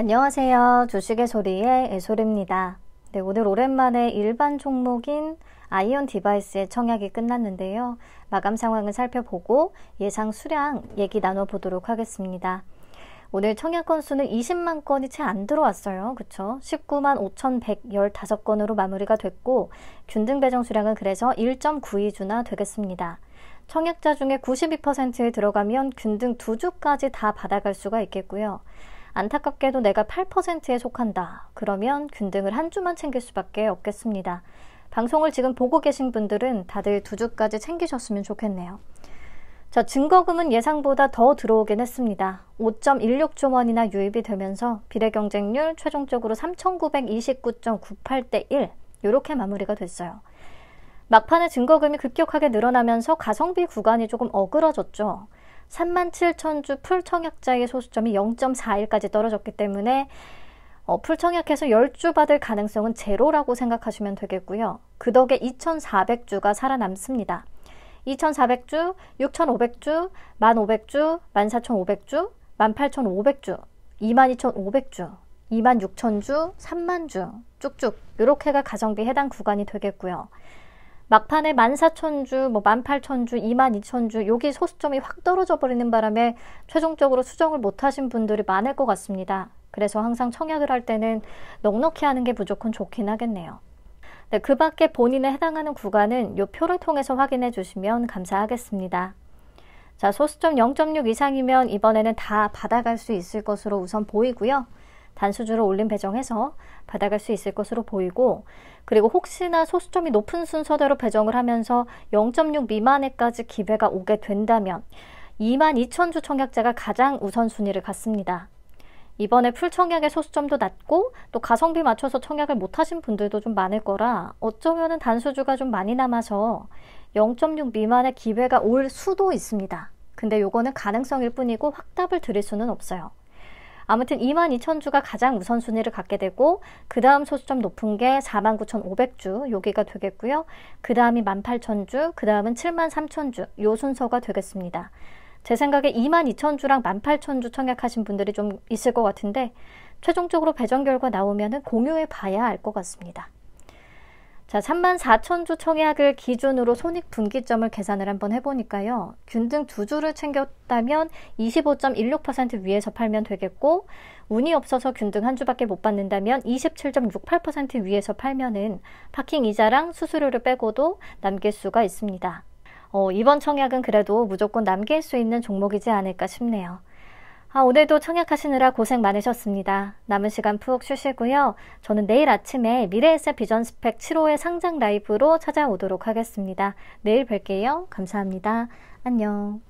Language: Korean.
안녕하세요. 주식의 소리의 애솔입니다. 네, 오늘 오랜만에 일반 종목인 아이온 디바이스의 청약이 끝났는데요. 마감 상황을 살펴보고 예상 수량 얘기 나눠보도록 하겠습니다. 오늘 청약 건수는 20만 건이 채 안 들어왔어요. 그쵸? 19만 5,115건으로 마무리가 됐고, 균등 배정 수량은 그래서 1.92주나 되겠습니다. 청약자 중에 92%에 들어가면 균등 2주까지 다 받아갈 수가 있겠고요. 안타깝게도 내가 8%에 속한다. 그러면 균등을 한 주만 챙길 수밖에 없겠습니다. 방송을 지금 보고 계신 분들은 다들 두 주까지 챙기셨으면 좋겠네요. 자, 증거금은 예상보다 더 들어오긴 했습니다. 5.16조 원이나 유입이 되면서 비례 경쟁률 최종적으로 3,929.98대 1 이렇게 마무리가 됐어요. 막판에 증거금이 급격하게 늘어나면서 가성비 구간이 조금 어그러졌죠. 3 7 0 0주 풀청약자의 소수점이 0 4일까지 떨어졌기 때문에 어, 풀청약해서 10주 받을 가능성은 제로라고 생각하시면 되겠고요. 그 덕에 2,400주가 살아남습니다. 2,400주, 6,500주, 1,500주, 14,500주, 18,500주, 22,500주, 26,000주, 3만주, 쭉쭉 이렇게가 가성비 해당 구간이 되겠고요. 막판에 만사천주뭐 만팔천주이만이천주 여기 소수점이 확 떨어져 버리는 바람에 최종적으로 수정을 못 하신 분들이 많을 것 같습니다. 그래서 항상 청약을 할 때는 넉넉히 하는 게 무조건 좋긴 하겠네요. 네, 그 밖에 본인에 해당하는 구간은 요 표를 통해서 확인해 주시면 감사하겠습니다. 자, 소수점 0.6 이상이면 이번에는 다 받아갈 수 있을 것으로 우선 보이고요. 단수주로 올림 배정해서 받아갈 수 있을 것으로 보이고 그리고 혹시나 소수점이 높은 순서대로 배정을 하면서 0.6 미만에까지 기회가 오게 된다면 2만 2천 주 청약자가 가장 우선순위를 갖습니다. 이번에 풀청약의 소수점도 낮고 또 가성비 맞춰서 청약을 못하신 분들도 좀 많을 거라 어쩌면 단수주가 좀 많이 남아서 0.6 미만의 기회가 올 수도 있습니다. 근데 요거는 가능성일 뿐이고 확답을 드릴 수는 없어요. 아무튼 22,000주가 가장 우선순위를 갖게 되고 그 다음 소수점 높은 게 49,500주 여기가 되겠고요. 그 다음이 18,000주, 그 다음은 73,000주 요 순서가 되겠습니다. 제 생각에 22,000주랑 18,000주 청약하신 분들이 좀 있을 것 같은데 최종적으로 배정 결과 나오면 공유해 봐야 알 것 같습니다. 자, 34,000주 청약을 기준으로 손익분기점을 계산을 한번 해보니까요. 균등 두 주를 챙겼다면 25.16% 위에서 팔면 되겠고, 운이 없어서 균등 한 주밖에 못 받는다면 27.68% 위에서 팔면은 파킹 이자랑 수수료를 빼고도 남길 수가 있습니다. 어, 이번 청약은 그래도 무조건 남길 수 있는 종목이지 않을까 싶네요. 아, 오늘도 청약하시느라 고생 많으셨습니다. 남은 시간 푹 쉬시고요. 저는 내일 아침에 미래에셋 비전 스펙 7호의 상장 라이브로 찾아오도록 하겠습니다. 내일 뵐게요. 감사합니다. 안녕.